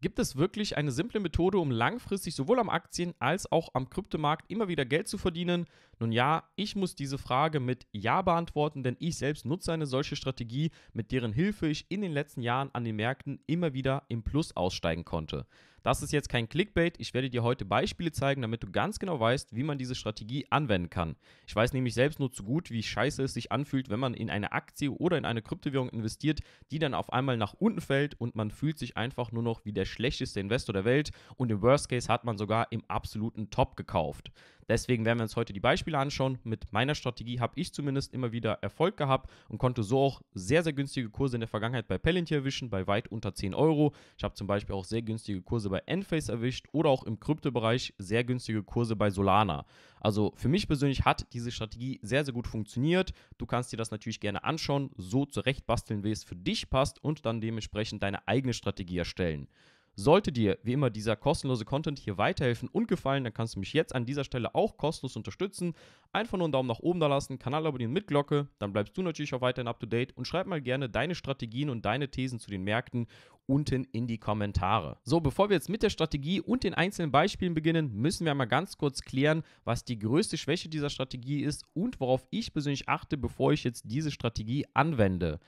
gibt es wirklich eine simple Methode, um langfristig sowohl am Aktien- als auch am Kryptomarkt immer wieder Geld zu verdienen nun ja, ich muss diese Frage mit Ja beantworten, denn ich selbst nutze eine solche Strategie, mit deren Hilfe ich in den letzten Jahren an den Märkten immer wieder im Plus aussteigen konnte. Das ist jetzt kein Clickbait, ich werde dir heute Beispiele zeigen, damit du ganz genau weißt, wie man diese Strategie anwenden kann. Ich weiß nämlich selbst nur zu gut, wie scheiße es sich anfühlt, wenn man in eine Aktie oder in eine Kryptowährung investiert, die dann auf einmal nach unten fällt und man fühlt sich einfach nur noch wie der schlechteste Investor der Welt und im Worst Case hat man sogar im absoluten Top gekauft. Deswegen werden wir uns heute die Beispiele anschauen. Mit meiner Strategie habe ich zumindest immer wieder Erfolg gehabt und konnte so auch sehr, sehr günstige Kurse in der Vergangenheit bei Palantir erwischen, bei weit unter 10 Euro. Ich habe zum Beispiel auch sehr günstige Kurse bei Enphase erwischt oder auch im Kryptobereich sehr günstige Kurse bei Solana. Also für mich persönlich hat diese Strategie sehr, sehr gut funktioniert. Du kannst dir das natürlich gerne anschauen, so zurechtbasteln, wie es für dich passt und dann dementsprechend deine eigene Strategie erstellen. Sollte dir wie immer dieser kostenlose Content hier weiterhelfen und gefallen, dann kannst du mich jetzt an dieser Stelle auch kostenlos unterstützen. Einfach nur einen Daumen nach oben da lassen, Kanal abonnieren mit Glocke, dann bleibst du natürlich auch weiterhin up to date und schreib mal gerne deine Strategien und deine Thesen zu den Märkten unten in die Kommentare. So, bevor wir jetzt mit der Strategie und den einzelnen Beispielen beginnen, müssen wir einmal ganz kurz klären, was die größte Schwäche dieser Strategie ist und worauf ich persönlich achte, bevor ich jetzt diese Strategie anwende.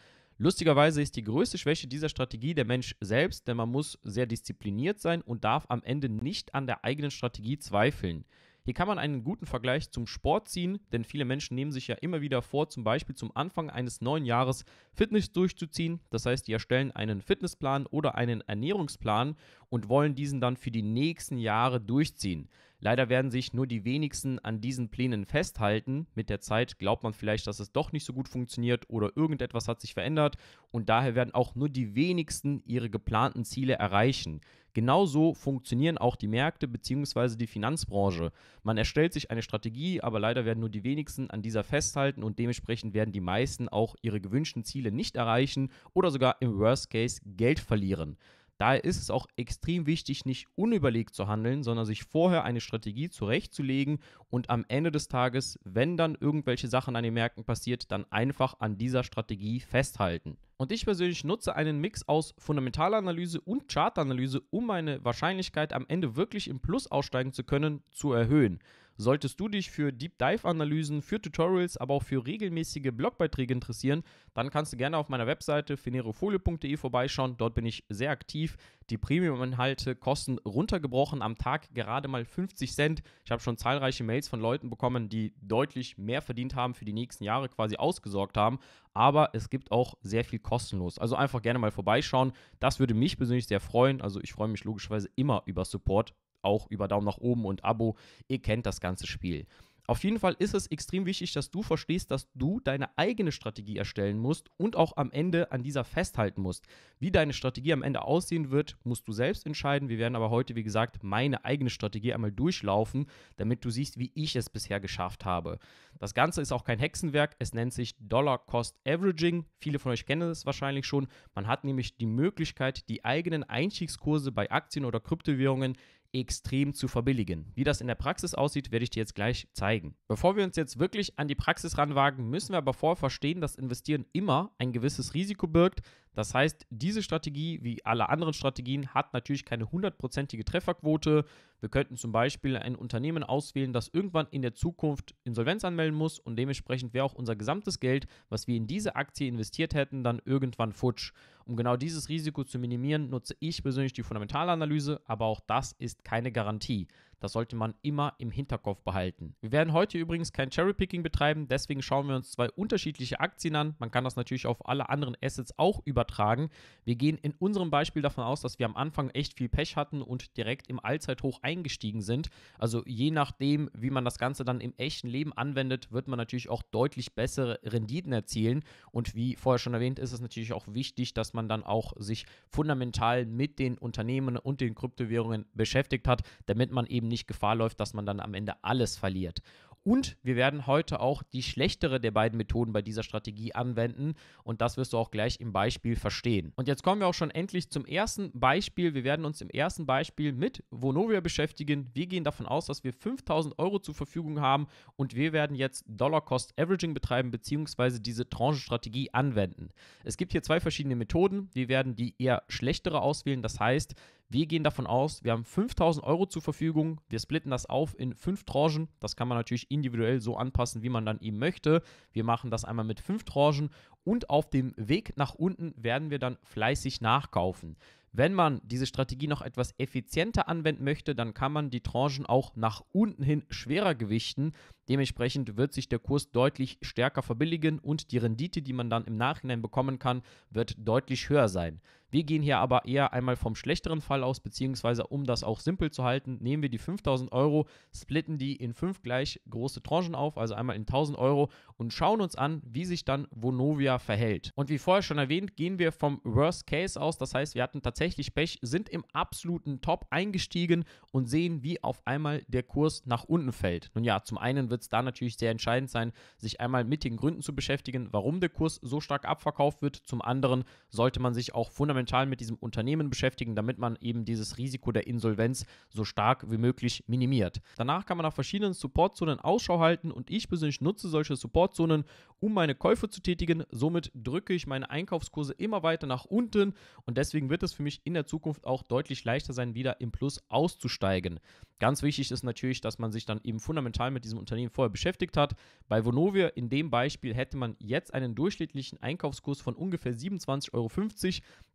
Lustigerweise ist die größte Schwäche dieser Strategie der Mensch selbst, denn man muss sehr diszipliniert sein und darf am Ende nicht an der eigenen Strategie zweifeln. Hier kann man einen guten Vergleich zum Sport ziehen, denn viele Menschen nehmen sich ja immer wieder vor, zum Beispiel zum Anfang eines neuen Jahres Fitness durchzuziehen. Das heißt, die erstellen einen Fitnessplan oder einen Ernährungsplan und wollen diesen dann für die nächsten Jahre durchziehen. Leider werden sich nur die wenigsten an diesen Plänen festhalten. Mit der Zeit glaubt man vielleicht, dass es doch nicht so gut funktioniert oder irgendetwas hat sich verändert und daher werden auch nur die wenigsten ihre geplanten Ziele erreichen. Genauso funktionieren auch die Märkte bzw. die Finanzbranche. Man erstellt sich eine Strategie, aber leider werden nur die wenigsten an dieser festhalten und dementsprechend werden die meisten auch ihre gewünschten Ziele nicht erreichen oder sogar im Worst Case Geld verlieren. Daher ist es auch extrem wichtig, nicht unüberlegt zu handeln, sondern sich vorher eine Strategie zurechtzulegen und am Ende des Tages, wenn dann irgendwelche Sachen an den Märkten passiert, dann einfach an dieser Strategie festhalten. Und ich persönlich nutze einen Mix aus Fundamentalanalyse und Chartanalyse, um meine Wahrscheinlichkeit am Ende wirklich im Plus aussteigen zu können, zu erhöhen. Solltest du dich für Deep Dive-Analysen, für Tutorials, aber auch für regelmäßige Blogbeiträge interessieren, dann kannst du gerne auf meiner Webseite finerofolio.de vorbeischauen. Dort bin ich sehr aktiv. Die Premium-Inhalte kosten runtergebrochen am Tag gerade mal 50 Cent. Ich habe schon zahlreiche Mails von Leuten bekommen, die deutlich mehr verdient haben, für die nächsten Jahre quasi ausgesorgt haben. Aber es gibt auch sehr viel kostenlos. Also einfach gerne mal vorbeischauen. Das würde mich persönlich sehr freuen. Also ich freue mich logischerweise immer über Support auch über Daumen nach oben und Abo. Ihr kennt das ganze Spiel. Auf jeden Fall ist es extrem wichtig, dass du verstehst, dass du deine eigene Strategie erstellen musst und auch am Ende an dieser festhalten musst. Wie deine Strategie am Ende aussehen wird, musst du selbst entscheiden. Wir werden aber heute, wie gesagt, meine eigene Strategie einmal durchlaufen, damit du siehst, wie ich es bisher geschafft habe. Das Ganze ist auch kein Hexenwerk. Es nennt sich Dollar Cost Averaging. Viele von euch kennen es wahrscheinlich schon. Man hat nämlich die Möglichkeit, die eigenen Einstiegskurse bei Aktien oder Kryptowährungen extrem zu verbilligen. Wie das in der Praxis aussieht, werde ich dir jetzt gleich zeigen. Bevor wir uns jetzt wirklich an die Praxis ranwagen, müssen wir aber vorher verstehen, dass Investieren immer ein gewisses Risiko birgt. Das heißt, diese Strategie, wie alle anderen Strategien, hat natürlich keine hundertprozentige Trefferquote. Wir könnten zum Beispiel ein Unternehmen auswählen, das irgendwann in der Zukunft Insolvenz anmelden muss und dementsprechend wäre auch unser gesamtes Geld, was wir in diese Aktie investiert hätten, dann irgendwann futsch. Um genau dieses Risiko zu minimieren, nutze ich persönlich die Fundamentalanalyse, aber auch das ist keine Garantie. Das sollte man immer im Hinterkopf behalten. Wir werden heute übrigens kein Cherrypicking betreiben, deswegen schauen wir uns zwei unterschiedliche Aktien an. Man kann das natürlich auf alle anderen Assets auch übertragen. Wir gehen in unserem Beispiel davon aus, dass wir am Anfang echt viel Pech hatten und direkt im Allzeithoch eingestiegen sind. Also je nachdem, wie man das Ganze dann im echten Leben anwendet, wird man natürlich auch deutlich bessere Renditen erzielen. Und wie vorher schon erwähnt, ist es natürlich auch wichtig, dass man dann auch sich fundamental mit den Unternehmen und den Kryptowährungen beschäftigt hat, damit man eben nicht Gefahr läuft, dass man dann am Ende alles verliert. Und wir werden heute auch die schlechtere der beiden Methoden bei dieser Strategie anwenden. Und das wirst du auch gleich im Beispiel verstehen. Und jetzt kommen wir auch schon endlich zum ersten Beispiel. Wir werden uns im ersten Beispiel mit Vonovia beschäftigen. Wir gehen davon aus, dass wir 5000 Euro zur Verfügung haben und wir werden jetzt Dollar Cost Averaging betreiben, beziehungsweise diese Tranchenstrategie anwenden. Es gibt hier zwei verschiedene Methoden. Wir werden die eher schlechtere auswählen. Das heißt, wir gehen davon aus, wir haben 5000 Euro zur Verfügung. Wir splitten das auf in fünf Tranchen. Das kann man natürlich individuell so anpassen, wie man dann eben möchte. Wir machen das einmal mit fünf Tranchen und auf dem Weg nach unten werden wir dann fleißig nachkaufen. Wenn man diese Strategie noch etwas effizienter anwenden möchte, dann kann man die Tranchen auch nach unten hin schwerer gewichten. Dementsprechend wird sich der Kurs deutlich stärker verbilligen und die Rendite, die man dann im Nachhinein bekommen kann, wird deutlich höher sein. Wir gehen hier aber eher einmal vom schlechteren Fall aus, beziehungsweise um das auch simpel zu halten, nehmen wir die 5000 Euro, splitten die in fünf gleich große Tranchen auf, also einmal in 1000 Euro und schauen uns an, wie sich dann Vonovia verhält. Und wie vorher schon erwähnt, gehen wir vom Worst Case aus, das heißt, wir hatten tatsächlich Pech, sind im absoluten Top eingestiegen und sehen, wie auf einmal der Kurs nach unten fällt. Nun ja, zum einen wird es da natürlich sehr entscheidend sein, sich einmal mit den Gründen zu beschäftigen, warum der Kurs so stark abverkauft wird. Zum anderen sollte man sich auch fundamental fundamental mit diesem Unternehmen beschäftigen, damit man eben dieses Risiko der Insolvenz so stark wie möglich minimiert. Danach kann man nach verschiedenen Supportzonen Ausschau halten und ich persönlich nutze solche Supportzonen, um meine Käufe zu tätigen. Somit drücke ich meine Einkaufskurse immer weiter nach unten und deswegen wird es für mich in der Zukunft auch deutlich leichter sein, wieder im Plus auszusteigen. Ganz wichtig ist natürlich, dass man sich dann eben fundamental mit diesem Unternehmen vorher beschäftigt hat. Bei Vonovia in dem Beispiel hätte man jetzt einen durchschnittlichen Einkaufskurs von ungefähr 27,50 Euro.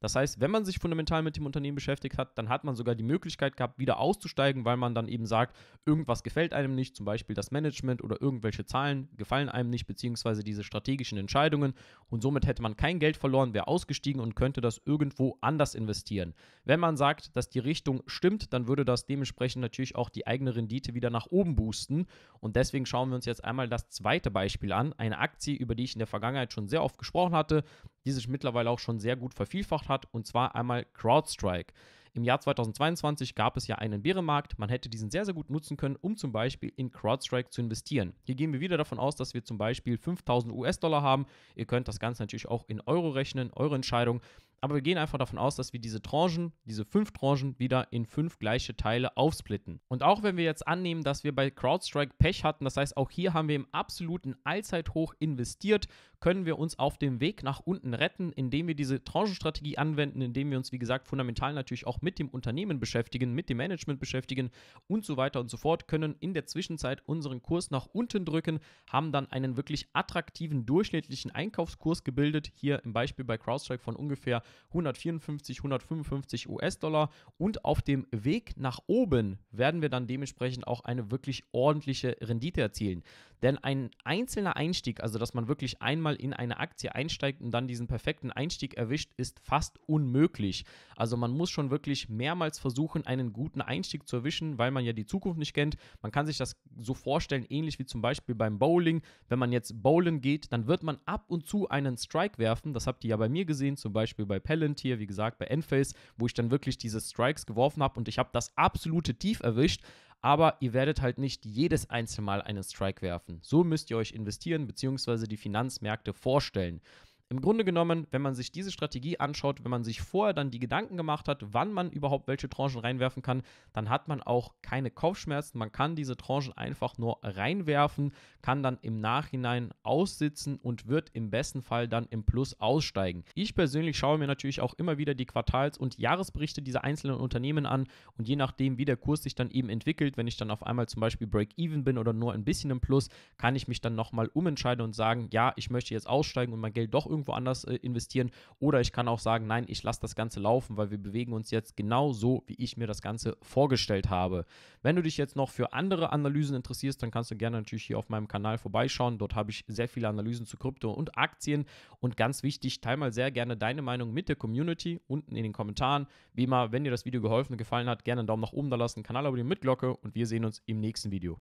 Das heißt, wenn man sich fundamental mit dem Unternehmen beschäftigt hat, dann hat man sogar die Möglichkeit gehabt, wieder auszusteigen, weil man dann eben sagt, irgendwas gefällt einem nicht, zum Beispiel das Management oder irgendwelche Zahlen gefallen einem nicht, beziehungsweise diese strategischen Entscheidungen. Und somit hätte man kein Geld verloren, wäre ausgestiegen und könnte das irgendwo anders investieren. Wenn man sagt, dass die Richtung stimmt, dann würde das dementsprechend natürlich auch die eigene Rendite wieder nach oben boosten. Und deswegen schauen wir uns jetzt einmal das zweite Beispiel an. Eine Aktie, über die ich in der Vergangenheit schon sehr oft gesprochen hatte, die sich mittlerweile auch schon sehr gut vervielfacht hat, und zwar einmal CrowdStrike. Im Jahr 2022 gab es ja einen Bärenmarkt. Man hätte diesen sehr, sehr gut nutzen können, um zum Beispiel in CrowdStrike zu investieren. Hier gehen wir wieder davon aus, dass wir zum Beispiel 5000 US-Dollar haben. Ihr könnt das Ganze natürlich auch in Euro rechnen, eure Entscheidung. Aber wir gehen einfach davon aus, dass wir diese Tranchen, diese fünf Tranchen wieder in fünf gleiche Teile aufsplitten. Und auch wenn wir jetzt annehmen, dass wir bei CrowdStrike Pech hatten, das heißt, auch hier haben wir im absoluten Allzeithoch investiert, können wir uns auf dem Weg nach unten retten, indem wir diese Tranchenstrategie anwenden, indem wir uns, wie gesagt, fundamental natürlich auch mit dem Unternehmen beschäftigen, mit dem Management beschäftigen und so weiter und so fort, können in der Zwischenzeit unseren Kurs nach unten drücken, haben dann einen wirklich attraktiven durchschnittlichen Einkaufskurs gebildet, hier im Beispiel bei CrowdStrike von ungefähr 154, 155 US-Dollar. Und auf dem Weg nach oben werden wir dann dementsprechend auch eine wirklich ordentliche Rendite erzielen. Denn ein einzelner Einstieg, also dass man wirklich einmal in eine Aktie einsteigt und dann diesen perfekten Einstieg erwischt, ist fast unmöglich. Also man muss schon wirklich mehrmals versuchen, einen guten Einstieg zu erwischen, weil man ja die Zukunft nicht kennt. Man kann sich das so vorstellen, ähnlich wie zum Beispiel beim Bowling. Wenn man jetzt bowlen geht, dann wird man ab und zu einen Strike werfen. Das habt ihr ja bei mir gesehen, zum Beispiel bei Palantir, wie gesagt, bei Enphase, wo ich dann wirklich diese Strikes geworfen habe und ich habe das absolute Tief erwischt aber ihr werdet halt nicht jedes einzelne Mal einen Strike werfen. So müsst ihr euch investieren bzw. die Finanzmärkte vorstellen. Im Grunde genommen, wenn man sich diese Strategie anschaut, wenn man sich vorher dann die Gedanken gemacht hat, wann man überhaupt welche Tranchen reinwerfen kann, dann hat man auch keine Kopfschmerzen. Man kann diese Tranchen einfach nur reinwerfen, kann dann im Nachhinein aussitzen und wird im besten Fall dann im Plus aussteigen. Ich persönlich schaue mir natürlich auch immer wieder die Quartals- und Jahresberichte dieser einzelnen Unternehmen an und je nachdem, wie der Kurs sich dann eben entwickelt, wenn ich dann auf einmal zum Beispiel Break-Even bin oder nur ein bisschen im Plus, kann ich mich dann nochmal umentscheiden und sagen, ja, ich möchte jetzt aussteigen und mein Geld doch irgendwie irgendwo anders äh, investieren. Oder ich kann auch sagen, nein, ich lasse das Ganze laufen, weil wir bewegen uns jetzt genau so, wie ich mir das Ganze vorgestellt habe. Wenn du dich jetzt noch für andere Analysen interessierst, dann kannst du gerne natürlich hier auf meinem Kanal vorbeischauen. Dort habe ich sehr viele Analysen zu Krypto und Aktien. Und ganz wichtig, teil mal sehr gerne deine Meinung mit der Community unten in den Kommentaren. Wie immer, wenn dir das Video geholfen und gefallen hat, gerne einen Daumen nach oben da lassen, Kanal abonnieren mit Glocke und wir sehen uns im nächsten Video.